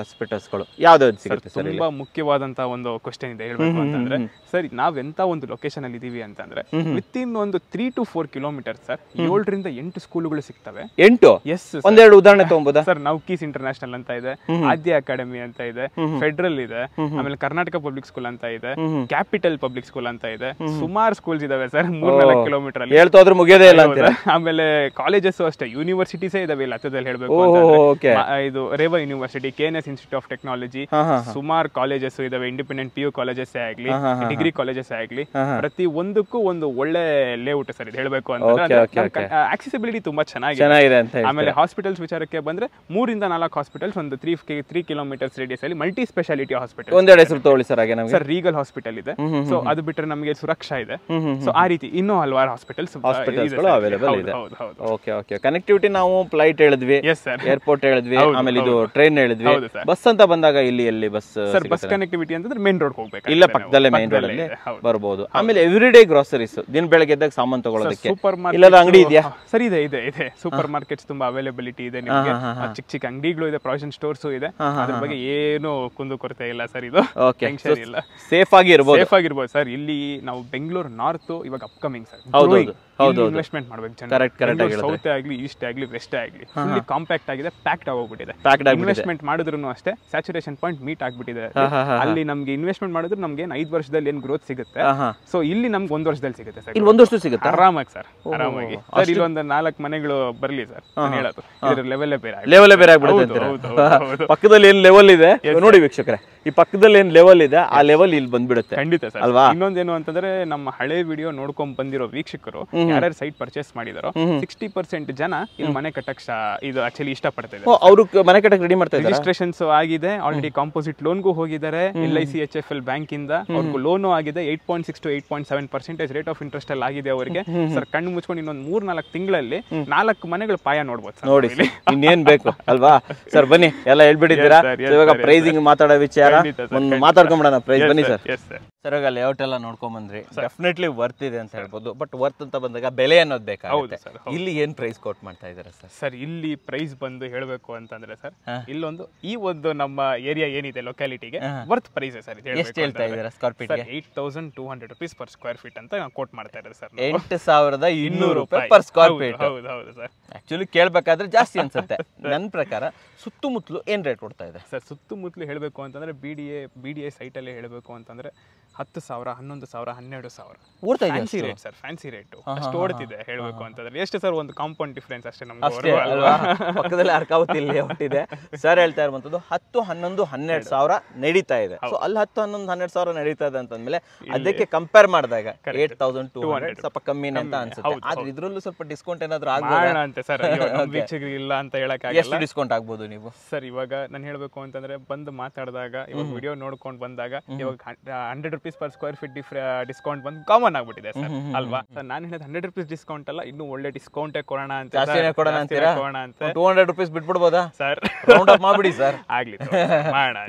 ಗಳು ಯಾವ್ದು ಸಿಗುತ್ತೆ ಸರ್ ತುಂಬಾ ಮುಖ್ಯವಾದಂತಹ ಒಂದು ಕ್ವಶನ್ ಇದೆ ಹೇಳ್ಬೇಕು ಅಂತಂದ್ರೆ ಸರಿ ನಾವ್ ನಾವೆಂತ ಒಂದು ಲೊಕೇಶನ್ ಅಲ್ಲಿ ಇದೀವಿ ಅಂತಂದ್ರೆ ವಿತ್ ಇನ್ ಒಂದು three to four kilometre sir ಏಳರಿಂದ ಎಂಟು ಸ್ಕೂಲ್ ಸ್ಕೂಲ್ಗಳು ಸಿಗ್ತವೆ ಎಂಟು ಎಸ್ ಒಂದೆರಡು ಉದಾಹರಣೆ ತಗೊಬೋದಾ ಸರ್ ನೌಕೀಸ್ ಇಂಟರ್ನ್ಯಾಷನಲ್ ಅಂತ ಇದೆ ಆದ್ಯ ಅಕಾಡೆಮಿ ಅಂತ ಇದೆ ಫೆಡರಲ್ ಇದೆ ಆಮೇಲೆ ಕರ್ನಾಟಕ ಪಬ್ಲಿಕ್ ಸ್ಕೂಲ್ ಅಂತ ಇದೆ ಕ್ಯಾಪಿಟಲ್ ಪಬ್ಲಿಕ್ ಸ್ಕೂಲ್ ಅಂತ ಇದೆ ಸುಮಾರು ಸ್ಕೂಲ್ಸ್ ಇದಾವೆ ಸರ್ ಮೂರ್ನಾಲ್ಕು ಕಿಲೋಮೀಟರ್ ಅಲ್ಲಿ ಹೇಳ್ತಾ ಮುಗಿಯೋದೇ ಇಲ್ಲ ಆಮೇಲೆ ಕಾಲೇಜಸ್ ಅಷ್ಟೇ ಯೂನಿವರ್ಸಿಟೀಸ್ ಇದಾವೆ ಇಲ್ಲ ಹತ್ತದಲ್ಲಿ ಹೇಳ್ಬೇಕು ಇದು Reva university K N S institute of technology ಸುಮಾರು ಕಾಲೇಜಸ್ ಇದಾವೆ ಇಂಡಿಪೆಂಡೆಂಟ್ ಪಿ ಯು ಕಾಲೇಜಸ್ ಆಗಲಿ ಡಿಗ್ರಿ ಕಾಲೇಜಸ್ ಆಗಲಿ ಪ್ರತಿ ಒಂದಕ್ಕೂ ಒಂದು ಒಳ್ಳೆ ಲೇಔಟ್ ಸರ್ ಇದು ಹೇಳ್ಬೇಕು ಅಂತ ಆಕ್ಸೆಸಿಬಿಲಿಟಿ ತುಂಬಾ ತುಂಬಾ ಚೆನ್ನಾಗಿದೆ ಚೆನ್ನಾಗಿದೆ ಅಂತ ಆಮೇಲೆ ಹಾಸ್ಪಿಟಲ್ಸ್ ವಿಚಾರಕ್ಕೆ ಬಂದ್ರೆ ಮೂರಿಂದ ನಾಲ್ಕು ಹಾಸ್ಪಿಟಲ್ಸ್ ಒಂದು ತ್ರೀ ತ್ರೀ ಕಿಲೋಮೀಟರ್ಸ್ ರೇಡಿಯಸ್ ಅಲ್ಲಿ ಮಲ್ಟಿ ಸ್ಪೆಷಾಲಿಟಿ ಹಾಸ್ಪಿಟಲ್ ಒಂದೆಡೆ ಹೆಸರು ತಗೊಳ್ಳಿ ಸರ್ ಹಾಗೆ ನಮಗೆ ಸರ್ ರೀಗಲ್ ಹಾಸ್ಪಿಟಲ್ ಇದೆ ಸೊ ಅದು ಬಿಟ್ಟರೆ ನಮಗೆ ಸುರಕ್ಷಾ ಇದೆ ಸೊ ಆ ರೀತಿ ಇನ್ನೂ ಹಲವಾರು ಹಾಸ್ಪಿಟಲ್ಸ್ ಹಾಸ್ಪಿಟಲ್ಸ್ಗಳು ಅವೈಲೇಬಲ್ ಇದೆ ಓಕೆ ಓಕೆ ಕನೆಕ್ಟಿವಿಟಿ ನಾವು ಫ್ಲೈಟ್ ಹೇಳಿದ್ವಿ ಏರ್ಪೋರ್ಟ್ ಹೇಳಿದ್ವಿ ಆಮೇಲೆ ಇದು ಟ್ರೈನ್ ಹೇಳಿದ್ವಿ ಬಸ್ ಅಂತ ಬಂದಾಗ ಇಲ್ಲಿ ಎಲ್ಲಿ ಬಸ್ ಸರ್ ಬಸ್ ಕನೆಕ್ಟಿವಿಟಿ ಅಂತಂದ್ರೆ ಮೇನ್ ರೋಡ್ ಹೋಗ್ಬೇಕು ಇಲ್ಲ ಪಕ್ಕದಲ್ಲೇ ಮೇನ್ ರೋಡ್ ಅಲ್ಲಿ ಬರಬಹುದು ಆಮೇಲೆ ಎವ್ರಿ ಡೇ ಗ್ರೋಸರೀಸ್ ದಿನ ಬೆಳಗ್ಗೆ ಎದ್ದಾಗ ಸಾಮಾನು ತಗೊಳ್ಳೋದಕ್ಕೆ ಸೂಪರ್ ಮಾರ್ಕೆಟ್ ಇಲ್ಲದ ಅಂಗಡಿ ಇದೆಯಾ ಸರಿ ಇದೆ ಇದೆ ಇದೆ ಇದೆ ಸೂಪರ್ ಮಾರ್ಕೆಟ್ಸ್ ತುಂಬಾ ಅವೈಲಬಿಲಿಟಿ ಇದೆ ನಿಮಗೆ ಚಿಕ್ಕ ಚಿಕ್ಕ ಅಂಗಡಿಗಳು ಇದೆ ಪ್ರಾವಿಷನ್ ಸ್ಟೋರ್ಸ್ ಇದೆ ಅದ್ರ ಬಗ್ಗೆ ಏನು ಕುಂದು ಕೊರತೆ ಇಲ್ಲ ಸರ್ ಇದು ಟೆನ್ಷನ್ ಇಲ್ಲ ಸೇಫ್ ಆಗಿ ಸೇಫ್ ಆಗಿರ್ಬೋದು ಸರ್ ಇಲ್ಲಿ ನಾವು ಬೆಂಗಳೂರು ನಾರ್ತ್ ಇವಾಗ ಅಪ್ಕಮಿಂಗ್ ಸರ್ ಇನ್ವೆಸ್ಟ್ಮೆಂಟ್ ಮಾಡಬೇಕು ಕರೆಕ್ಟ್ ಕರೆಕ್ಟ್ ಸೌತ್ ಆಗಲಿ ಈಸ್ಟ್ ಆಗಲಿ ವೆಸ್ಟ್ ಆಗಲಿ ಕಾಂಪ್ಯಾಕ್ಟ್ ಆಗಿದೆ ಪ್ಯಾಕ್ಡ್ ಆಗೋಗ್ಬಿಟ್ಟಿದೆ ಪ್ಯಾಕ್ಡ್ ಇನ್ವೆಸ್ಟ್ಮೆಂಟ್ ಮಾಡಿದ್ರು ಅಷ್ಟೇ ಸ್ಯಾಚುರೇಷನ್ ಪಾಯಿಂಟ್ ಮೀಟ್ ಆಗ್ಬಿಟ್ಟಿದೆ ಅಲ್ಲಿ ನಮ್ಗೆ ಇನ್ವೆಸ್ಟ್ಮೆಂಟ್ ಮಾಡಿದ್ರೆ ನಮ್ಗೆ ಏನ್ ಐದು ವರ್ಷದಲ್ಲಿ ಏನ್ ಗ್ರೋತ್ ಸಿಗುತ್ತೆ ಸೊ ಇಲ್ಲಿ ನಮ್ಗೆ ಒಂದ್ ವರ್ಷದಲ್ಲಿ ಸಿಗುತ್ತೆ ಸರ್ ಒಂದು ಸಿಗುತ್ತೆ ಆರಾಮಾಗಿ ಸರ್ ಆರಾಮಾಗಿ ಸರ್ ಇಲ್ಲೊಂದು ನಾಲ್ಕು ಮನೆಗಳು ಬರಲಿ ಸರ್ ಹೇಳೋದು ಇದ್ರ ಲೆವೆಲ್ಲೇ ಬೇರೆ ಲೆವೆಲ್ ಬೇರೆ ಆಗ್ಬಿಡುತ್ತೆ ಪಕ್ಕದಲ್ಲಿ ಏನ್ ಲೆವೆಲ್ ಇದೆ ನೋಡಿ ವೀಕ್ಷಕರೇ ಈ ಪಕ್ಕದಲ್ಲಿ ಏನ್ ಲೆವೆಲ್ ಇದೆ ಆ ಲೆವೆಲ್ ಇಲ್ಲಿ ಬಂದ್ಬಿಡುತ್ತೆ ಖಂಡಿತ ಸರ್ ಅಲ್ವಾ ಇನ್ನೊಂದೇನು ಅಂತಂದ್ರೆ ನಮ್ಮ ಹಳೆ ವಿಡಿಯೋ ನೋಡ್ಕೊಂಡ್ ಬಂದಿರೋ ವೀಕ್ಷಕರು ಯಾರ್ಯಾರು ಸೈಟ್ ಪರ್ಚೇಸ್ ಮಾಡಿದಾರೋ ಸಿಕ್ಸ್ಟಿ ಪರ್ಸೆಂಟ್ ಜನ ಇಲ್ಲಿ ಮನೆ ಕಟ್ಟಕ್ ಇದು ಆಕ್ಚುಲಿ ಇಷ್ಟ ಪಡ್ತಾ ಇದ್ದಾರೆ ಅವರು ಮನೆ ಕಟ್ಟಕ್ ರೆಡಿ ಮಾಡ್ತಾರೆ ರಿಜಿಸ್ಟ್ರೇಷನ್ಸ್ ಆಗಿದೆ ಆಲ್ರೆಡಿ ಕಾಂಪೋಸಿಟ್ ಲೋನ್ಗೂ ಹೋಗಿದ್ದಾರೆ L I C H F L bank ಇಂದ ಅವ್ರಿಗೂ ಲೋನು ಆಗಿದೆ eight point six to eight point seven percentage rate of interest ಅಲ್ಲಿ ಆಗಿದೆ ಅವರಿಗೆ ಸರ್ ಕಣ್ಣು ಮುಚ್ಕೊಂಡು ಇನ್ನೊಂದು ಮೂರ್ ನಾಲ್ಕು ತಿಂಗಳಲ್ಲಿ ನಾಲ್ಕು ಮನೆಗಳು ಪಾಯ ನೋಡ್ಬೋದು ನೋಡಿ ಇನ್ನೇನ್ ಬೇಕು ಅಲ್ವಾ ಸರ್ ಬನ್ನಿ ಎಲ್ಲ ಹೇಳ್ಬಿಟ್ಟಿದ್ದೀರಾ ಇವಾಗ ಪ್ರೈಸಿಂಗ್ ಮಾತಾಡೋ ವಿಚಾರ ಮಾತಾಡ್ಕೊಂಬಿಡೋಣ ಪ್ರೈಸ್ ಬನ್ನಿ ಸರ್ ಎಸ್ ಸರ್ ಆಗ ಲೇಔಟ್ ಎಲ್ಲ ನೋಡ್ಕೊಂಬಂದ್ರಿ ಡೆಫಿನೆಟ್ಲಿ ವರ್ತ್ ಇದೆ ಅಂತ ಹೇಳ್ಬೋದು ಬಟ್ ವರ್ತ್ ಅಂತ ಬಂದಾಗ ಬೆಲೆ ಅನ್ನೋದು ಬೇಕಾಗುತ್ತೆ ಇಲ್ಲಿ ಏನು ಪ್ರೈಸ್ ಕೋಟ್ ಮಾಡ್ತಾ ಇದ್ದಾರೆ ಸರ್ ಸರ್ ಇಲ್ಲಿ ಪ್ರೈಸ್ ಬಂದು ಹೇಳಬೇಕು ಅಂತಂದ್ರೆ ಸರ್ ಇಲ್ಲೊಂದು ಈ ಒಂದು ನಮ್ಮ ಏರಿಯಾ ಏನಿದೆ ಲೊಕ್ಯಾಲಿಟಿಗೆ ವರ್ತ್ ಪ್ರೈಸ್ ಸರ್ ಎಷ್ಟು ಹೇಳ್ತಾ ಇದ್ದಾರೆ square feet eight thousand two hundred rupees per square feet ಅಂತ ನಾವು ಕೋಟ್ ಮಾಡ್ತಾ ಇದ್ದಾರೆ ಸರ್ ಎಂಟು ಸಾವಿರದ ಇನ್ನೂರು ರೂಪಾಯಿ ಪರ್ ಸ್ಕ್ವೇರ್ ಫೀಟ್ ಹೌದು ಹೌದು ಸರ್ ಆಕ್ಚುಲಿ ಕೇಳಬೇಕಾದ್ರೆ ಜಾಸ್ತಿ ಅನ್ಸುತ್ತೆ ನನ್ನ ಪ್ರಕಾರ ಸುತ್ತಮುತ್ತಲು ಏನು ರೇಟ್ ಕೊಡ್ತಾ ಇದೆ ಸರ್ ಸುತ್ತಮುತ್ತಲು ಹೇಳಬೇಕು ಅಂತಂದ್ರೆ BDA D A B D A ಸೈಟಲ್ಲೇ ಹೇಳಬೇಕು ಅಂತಂದ್ರೆ ಹತ್ತು ಸಾವಿರ ಹನ್ನೊಂದು ಸಾವಿರ ಹನ್ನೆರಡು ಸಾವಿರ fancy rate sir fancy rate ಅಷ್ಟು ಓಡ್ತಿದೆ ಹೇಳಬೇಕು ಅಂತಂದ್ರೆ ಎಷ್ಟು ಸರ್ ಒಂದು ಕಾಂಪೌಂಡ್ ಡಿಫರೆನ್ಸ್ ಅಷ್ಟೇ ನಮ್ಗೆ ಪಕ್ಕದಲ್ಲಿ ಅರ್ಕಾವತಿ ಇಲ್ಲಿ ಹೊಟ್ಟಿದೆ ಸರ್ ಹೇಳ್ತಾ ಇರುವಂತದ್ದು ಹತ್ತು ಹನ್ನೊಂದು ಹನ್ನೆರಡು ಸಾವಿರ ನಡೀತಾ ಇದೆ ಸೊ ಅಲ್ಲಿ ಹತ್ತು ಹನ್ನೊಂದು ಹನ್ನೆರಡು ಸಾವಿರ ನಡೀತಾ ಇದೆ ಅಂತಂದ್ಮೇಲೆ ಅದಕ್ಕೆ ಕಂಪೇರ್ ಮಾಡಿದಾಗ ಏಟ್ ತೌಸಂಡ್ ಟೂ ಹಂಡ್ರೆಡ್ ಸ್ವಲ್ಪ ಕಮ್ಮಿ ಅಂತ ಅನ್ಸುತ್ತೆ ಆದ್ರೆ ಇದ್ರಲ್ಲೂ ಸ್ವಲ್ಪ ಡಿಸ್ಕೌಂಟ್ ಏನಾದ್ರು ಆಗೋಣ ಅಂತ ಸರ್ ಇಲ್ಲ ಅಂತ ಹೇಳಕ್ ಎಷ್ಟು ಡಿಸ್ಕೌಂಟ್ ಆಗ್ಬೋದು ನೀವು ಸರ್ ಇವಾಗ ನಾನು ಹೇಳಬೇಕು ಅಂತಂದ್ರೆ ಬಂದು ಮಾತಾಡಿದಾಗ ಇವಾಗ ವಿಡಿಯೋ ನೋಡ್ಕೊಂಡು ಬಂದಾಗ ಇವಾಗ hundred rupees rupees per square feet ಡಿಫ್ ಡಿಸ್ಕೌಂಟ್ ಬಂದು ಕಾಮನ್ ಆಗ್ಬಿಟ್ಟಿದೆ ಸರ್ ಅಲ್ವಾ ಸರ್ ನಾನು ಹೇಳಿದ ಹಂಡ್ರೆಡ್ ರುಪೀಸ್ ಡಿಸ್ಕೌಂಟ್ ಅಲ್ಲ ಇನ್ನೂ ಒಳ್ಳೆ ಡಿಸ್ಕೌಂಟೇ ಕೊಡೋಣ ಅಂತ ಟೂ ಹಂಡ್ರೆಡ್ ರುಪೀಸ್ ಬಿಟ್ಬಿಡ್ಬೋದಾ ಸರ್ ರೌಂಡ್ ಅಪ್ ಮಾಡ್ಬಿಡಿ ಸರ್ ಆಗ್ಲಿ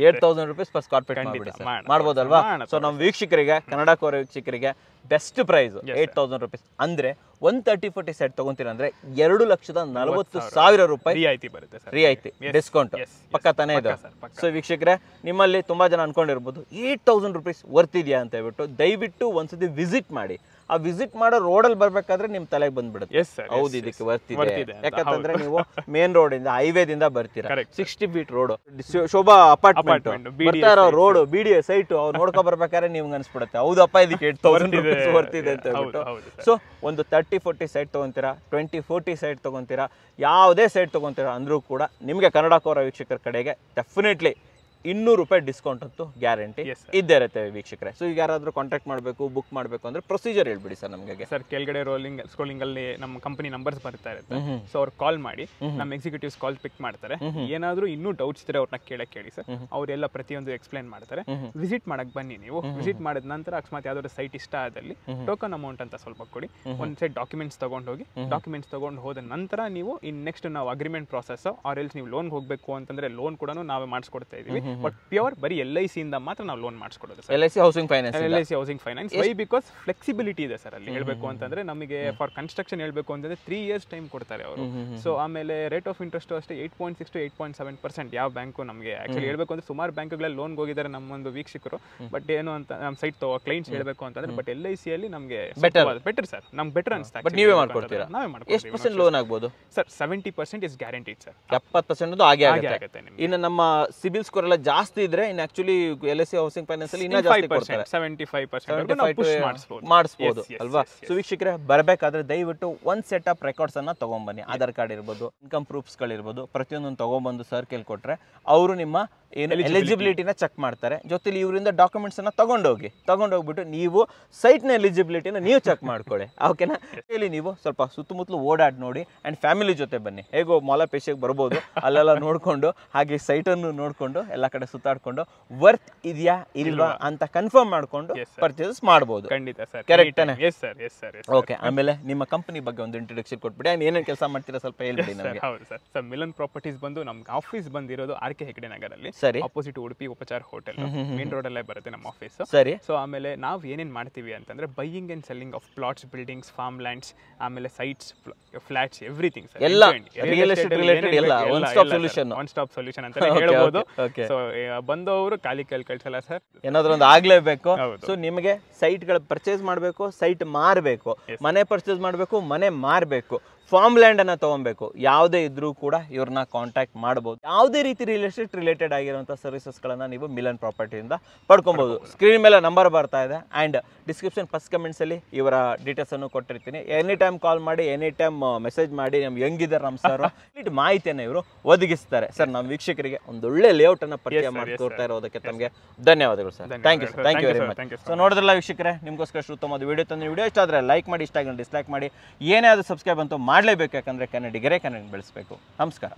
eight thousand rupees per square feet ಮಾಡ್ಬೋದಲ್ವಾ ಸೊ ನಮ್ಮ ವೀಕ್ಷಕರಿಗೆ ಕನ್ನಡ ಕೋರ ವೀಕ್ಷಕರಿಗೆ best price eight thousand rupees ಅಂದ್ರೆ ಒನ್ ತರ್ಟಿ ಫೋರ್ಟಿ ಸೆಟ್ ತಗೊಂತೀರ ಅಂದ್ರೆ ಎರಡು ಲಕ್ಷದ ನಲವತ್ತು ಸಾವಿರ ರೂಪಾಯಿ ರಿಯಾಯಿತಿ ಬರುತ್ತೆ ರಿಯಾಯಿತಿ ಡಿಸ್ಕೌಂಟ್ ಪಕ್ಕ ತಾನೇ ಇದೆ ಸೊ ವೀಕ್ಷಕರೇ ನಿಮ್ಮಲ್ಲಿ ತುಂಬಾ ಜನ ಅನ್ಕೊಂಡಿರ್ಬೋದು ಏಟ್ ತೌಸಂಡ್ ರುಪೀಸ್ ವರ್ತಿದೆಯಾ ಅಂತ ಹೇಳ್ಬಿಟ್ಟು ದಯವಿಟ್ಟು ಒಂದ್ಸತಿ ವಿಸಿಟ್ ಮಾಡಿ ಆ ವಿಸಿಟ್ ಮಾಡೋ ರೋಡಲ್ಲಿ ಬರ್ಬೇಕಾದ್ರೆ ನಿಮ್ ತಲೆಗೆ ಬಂದ್ಬಿಡುತ್ತೆ ಹೌದು ಇದಕ್ಕೆ ಬರ್ತಿದೆ ಯಾಕಂತಂದ್ರೆ ನೀವು ಮೇನ್ ರೋಡ್ ಇಂದ ಹೈವೇದಿಂದ ಬರ್ತೀರಾ sixty feet road Shobha apartment ಬರ್ತಾ ಇರೋ ರೋಡ್ ಬಿ ಸೈಟ್ ಅವ್ರು ನೋಡ್ಕೊ ಬರ್ಬೇಕಾದ್ರೆ ನಿಮ್ಗೆ ಅನ್ಸ್ಬಿಡುತ್ತೆ ಹೌದಪ್ಪ ಇದಕ್ಕೆ ಏಟ್ ತೌಸಂಡ್ ಬರ್ತಿದೆ ಅಂತ ಹೇಳ್ಬಿಟ್ಟು ಸೊ ಒಂದು ತರ್ಟಿ ಫೋರ್ಟಿ ಸೈಟ್ ತಗೊಂತೀರಾ ಟ್ವೆಂಟಿ ಫೋರ್ಟಿ ಸೈಟ್ ತಗೊಂತೀರಾ ಯಾವುದೇ ಸೈಟ್ ತಗೊಂತೀರಾ ಅಂದ್ರೂ ಕೂಡ ನಿಮಗೆ ಕನ್ನಡ ಕೋರ ವೀಕ್ಷಕರ ಕಡೆಗೆ ಡೆಫಿನೆಟ್ಲಿ ಇನ್ನೂರು ರೂಪಾಯಿ ಡಿಸ್ಕೌಂಟ್ ಅಂತೂ ಗ್ಯಾರಂಟಿ ಇದ್ದೇ ಇರುತ್ತೆ ವೀಕ್ಷಕರೇ ಸೊ ಈಗ ಯಾರಾದರೂ ಕಾಂಟ್ಯಾಕ್ಟ್ ಮಾಡಬೇಕು ಬುಕ್ ಮಾಡಬೇಕು ಅಂದರೆ ಪ್ರೊಸೀಜರ್ ಹೇಳ್ಬಿಡಿ ಸರ್ ನಮಗೆ ಸರ್ ಕೆಳಗಡೆ ರೋಲಿಂಗ್ ಸ್ಕೋಲಿಂಗ್ ಅಲ್ಲಿ ನಮ್ಮ ಕಂಪನಿ ನಂಬರ್ಸ್ ಬರ್ತಾ ಇರುತ್ತೆ ಸೊ ಅವ್ರು ಕಾಲ್ ಮಾಡಿ ನಮ್ಮ ಎಕ್ಸಿಕ್ಯೂಟಿವ್ಸ್ ಕಾಲ್ ಪಿಕ್ ಮಾಡ್ತಾರೆ ಏನಾದರೂ ಇನ್ನೂ ಡೌಟ್ಸ್ ಇದ್ರೆ ಅವ್ರನ್ನ ಕೇಳಕ್ಕೆ ಕೇಳಿ ಸರ್ ಅವರೆಲ್ಲ ಪ್ರತಿಯೊಂದು ಎಕ್ಸ್ಪ್ಲೈನ್ ಮಾಡ್ತಾರೆ ವಿಸಿಟ್ ಮಾಡಕ್ಕೆ ಬನ್ನಿ ನೀವು ವಿಸಿಟ್ ಮಾಡಿದ ನಂತರ ಅಕಸ್ಮಾತ್ ಯಾವ್ದಾದ್ರು ಸೈಟ್ ಇಷ್ಟ ಆದಲ್ಲಿ ಟೋಕನ್ ಅಮೌಂಟ್ ಅಂತ ಸ್ವಲ್ಪ ಕೊಡಿ ಒಂದು ಸೈಡ್ ಡಾಕ್ಯುಮೆಂಟ್ಸ್ ತಗೊಂಡು ಹೋಗಿ ಡಾಕ್ಯುಮೆಂಟ್ಸ್ ತಗೊಂಡು ಹೋದ ನಂತರ ನೀವು ಇನ್ ನೆಕ್ಸ್ಟ್ ನಾವು ಅಗ್ರಿಮೆಂಟ್ ಪ್ರೊಸೆಸ್ ಆರ್ ಎಲ್ಸ್ ನೀವು ಲೋನ್ ಹೋಗಬೇಕು ಅಂತಂದ್ರೆ ಲೋನ್ ಕೂಡ ನಾವೇ ಮಾಡಿಸ್ಕೊಡ್ತಾ ಇದೀವಿ ಬಟ್ ಪ್ಯೂರ್ ಬರೀ ಎಲ್ ಐ ಇಂದ ಮಾತ್ರ ನಾವು ಲೋನ್ ಮಾಡಿಸ್ಕೊಡೋದು L I C housing finance L I C housing finance why because flexibility ಇದೆ ಸರ್ ಅಲ್ಲಿ ಹೇಳಬೇಕು ಅಂತಂದ್ರೆ ನಮಗೆ ಫಾರ್ ಕನ್ಸ್ಟ್ರಕ್ಷನ್ ಹೇಳಬೇಕು ಅಂತಂದ್ರೆ ತ್ರೀ ಇಯರ್ಸ್ ಟೈಮ್ ಕೊಡ್ತಾರೆ ಅವರು ಸೊ ಆಮೇಲೆ ರೇಟ್ ಆಫ್ ಇಂಟ್ರೆಸ್ಟ್ ಅಷ್ಟೇ eight point six to eight point seven percent ಯಾವ ಬ್ಯಾಂಕು ನಮಗೆ ಆಕ್ಚುಲಿ ಹೇಳಬೇಕು ಅಂದ್ರೆ ಸುಮಾರು ಬ್ಯಾಂಕ್ಗಳಲ್ಲಿ ಲೋನ್ ಹೋಗಿದ್ದಾರೆ ನಮ್ಮೊಂದು ವೀಕ್ಷಕರು ಬಟ್ ಏನು ಅಂತ ನಮ್ಮ ಸೈಟ್ ತಗೋ ಕ್ಲೈಂಟ್ಸ್ ಹೇಳಬೇಕು ಅಂತಂದ್ರೆ ಬಟ್ ಎಲ್ ಐ ಸಿ ಅಲ್ಲಿ ನಮಗೆ ಬೆಟರ್ ಸರ್ ನಮ್ಗೆ ಬೆಟರ್ ಅನ್ಸ್ತಾ ನೀವೇ ಮಾಡ್ಕೊಡ್ತೀರಾ ನಾವೇ ಮಾಡ್ಕೊಡ್ತೀವಿ ಪರ್ಸೆಂಟ್ ಲೋನ್ ಆಗ್ಬೋದು sir seventy percent is guaranteed sir ಎಪ್ಪತ್ತು ಪರ್ಸೆಂಟ್ ಅದು ಆಗುತ್ತೆ ಇನ್ನು ನಮ್ಮ ಸಿಬಿಲ್ ಸ್ಕೋರ್ ಎಲ್ಲ ಜಾಸ್ತಿ ಇದ್ರೆ in actually L S C housing finance ಅಲ್ಲಿ ಇನ್ನೂ ಜಾಸ್ತಿ ಕೊಡ್ತಾರೆ ಸೆವೆಂಟಿ ಫೈವ್ ಪರ್ಸೆಂಟ್ ಮಾಡಿಸ್ಬೋದು ಅಲ್ವಾ ಸೊ ಬರ್ಬೇಕಾದ್ರೆ ಬರಬೇಕಾದ್ರೆ ದಯವಿಟ್ಟು ಒಂದ್ ಸೆಟ್ ಆಫ್ ರೆಕಾರ್ಡ್ಸ್ ಅನ್ನ ತಗೊಂಡ್ಬನ್ನಿ ಆಧಾರ್ ಕಾರ್ಡ್ ಇರ್ಬೋದು ಇನ್ಕಮ್ ಪ್ರೂಫ್ಸ್ ಪ್ರೂಫ್ಸ್ಗಳಿರ್ಬೋದು ಪ್ರತಿಯೊಂದನ್ನು ತಗೊಂಡ್ಬಂದು ಸರ್ಕಲ್ ಕೊಟ್ರೆ ಅವರು ನಿಮ್ಮ ಏನು ಎಲಿಜಿಬಿಲಿಟಿನ ಚೆಕ್ ಮಾಡ್ತಾರೆ ಜೊತೆಲಿ ಇವರಿಂದ ಡಾಕ್ಯುಮೆಂಟ್ಸನ್ನು ತಗೊಂಡೋಗಿ ತಗೊಂಡೋಗ್ಬಿಟ್ಟು ನೀವು ಸೈಟ್ನ ಎಲಿಜಿಬಿಲಿಟಿನ ನೀವು ಚೆಕ್ ಮಾಡ್ಕೊಳ್ಳಿ ಓಕೆನಾ ನೀವು ಸ್ವಲ್ಪ ಸುತ್ತಮುತ್ತಲು ಓಡಾಡಿ ನೋಡಿ ಆ್ಯಂಡ್ ಫ್ಯಾಮಿಲಿ ಜೊತೆ ಬನ್ನಿ ಹೇಗೋ ಮಾಲ ಪೇಶೆಗೆ ಬರ್ಬೋದು ಅಲ್ಲೆಲ್ಲ ನೋಡಿಕೊಂಡು ಹಾಗೆ ಸೈಟನ್ನು ನೋಡಿಕೊಂಡು ಎಲ್ಲ ಕಡೆ ಸುತ್ತಾಡಿಕೊಂಡು ವರ್ತ್ ಇದೆಯಾ ಇಲ್ವಾ ಅಂತ ಕನ್ಫರ್ಮ್ ಮಾಡಿಕೊಂಡು ಪರ್ಚೇಸ್ ಮಾಡ್ಬೋದು ಖಂಡಿತ sir correct sir sir okay ಆಮೇಲೆ ನಿಮ್ಮ ಕಂಪನಿ ಬಗ್ಗೆ ಒಂದು ಇಂಟ್ರೊಡಕ್ಷನ್ ಕೊಟ್ಬಿಡಿ ಆ್ಯಂಡ್ ಏನೇನು ಕೆಲಸ ಮಾಡ್ತೀರಾ ಸ್ವಲ್ಪ ಹೇಳ್ಬಿಡಿ ನಮಗೆ ಹೌದು ಸರ್ ಸರ್ ಮಿಲನ್ ಪ್ರಾಪರ್ಟೀಸ್ ಬಂದು ನಮ್ಗೆ ಆಫೀಸ್ ಬಂದಿರೋದು ಆರ್ ಕೆ ಹೆಗ್ಡೆ ನಗರಲ್ಲಿ ಸರಿ ಅಪೋಸಿಟ್ ಉಡುಪಿ ಉಪಚಾರ ಹೋಟೆಲ್ ಮೇನ್ ರೋಡ್ ಅಲ್ಲೇ ಬರುತ್ತೆ ನಮ್ಮ ಆಫೀಸ್ ಸರಿ ಸೊ ಆಮೇಲೆ ನಾವು ಏನೇನ್ ಮಾಡ್ತೀವಿ ಅಂತಂದ್ರೆ buying and selling of plots buildings farm lands ಆಮೇಲೆ ಸೈಟ್ಸ್ ಫ್ಲಾಟ್ಸ್ ಎವ್ರಿಥಿಂಗ್ ಎಲ್ಲ related one stop solution one stop solution ಅಂತ ಹೇಳ್ಬೋದು ಸೊ ಬಂದವರು ಖಾಲಿ ಕೈಲಿ ಕಳ್ಸಲ್ಲ ಸರ್ ಏನಾದ್ರು ಒಂದು ಆಗ್ಲೇಬೇಕು ಸೊ ನಿಮಗೆ ಗಳ ಪರ್ಚೇಸ್ ಮಾಡಬೇಕು ಸೈಟ್ ಮಾರ್ಬೇಕು ಮನೆ ಪರ್ಚೇಸ್ ಮಾಡಬೇಕು ಮನೆ ಮಾರ್ಬೇಕು ಫಾರ್ಮ್ ಅನ್ನ ತಗೊಬೇಕು ಯಾವುದೇ ಇದ್ರೂ ಕೂಡ ಇವ್ರನ್ನ ಕಾಂಟ್ಯಾಕ್ಟ್ ಮಾಡಬಹುದು ಯಾವುದೇ ರೀತಿ ರಿಯಲ್ ಎಸ್ಟೇಟ್ ರಿಲೇಟೆಡ್ ಸರ್ವಿಸಸ್ ಗಳನ್ನು ನೀವು ಮಿಲನ್ ಪ್ರಾಪರ್ಟಿಯಿಂದ ಪಡ್ಕೊಬಹುದು ಸ್ಕ್ರೀನ್ ಮೇಲೆ ನಂಬರ್ ಬರ್ತಾ ಇದೆ ಅಂಡ್ ಡಿಸ್ಕ್ರಿಪ್ಷನ್ ಫಸ್ಟ್ ಅಲ್ಲಿ ಇವರ ಡೀಟೇಲ್ಸ್ ಅನ್ನು ಕೊಟ್ಟಿರ್ತೀನಿ ಎನಿ ಟೈಮ್ ಕಾಲ್ ಮಾಡಿ ಎನಿ ಟೈಮ್ ಮೆಸೇಜ್ ಮಾಡಿ ನಮ್ಗೆ ಹೆಂಗಿದ್ದಾರೆ ನಮ್ಮ ಸರ್ ಇಟ್ ಮಾಹಿತಿಯನ್ನು ಇವರು ಒದಗಿಸ್ತಾರೆ ಸರ್ ನಮ್ಮ ವೀಕ್ಷಕರಿಗೆ ಒಂದೊಳ್ಳೆ ಅನ್ನ ಪರಿಚಯ ಮಾಡಿ ತೋರ್ತಾ ಇರೋದಕ್ಕೆ ತಮಗೆ ಧನ್ಯವಾದಗಳು sir thank you sir thank you very much so ನೋಡಿದ್ರಲ್ಲ ವೀಕ್ಷಕರೇ ನಿಮಗೋಸ್ಕರ ಉತ್ತಮ ವೀಡಿಯೋ ತಂದು ವಿಡಿಯೋ ಇಷ್ಟ ಆದರೆ ಲೈಕ್ ಮಾಡಿ ಇಷ್ಟ ಆಗಿಲ್ಲ ಡಿಸ್ಲೈಕ್ ಮಾಡಿ ಏನೇ ಆದರೂ ಸಬ್ಸ್ಕ್ರೈಬ್ ಅಂತೂ ಮಾಡಿ ಮಾಡಲೇಬೇಕು ಯಾಕಂದರೆ ಕನ್ನಡಿಗರೇ ಕನ್ನಡ ಬೆಳೆಸಬೇಕು ನಮಸ್ಕಾರ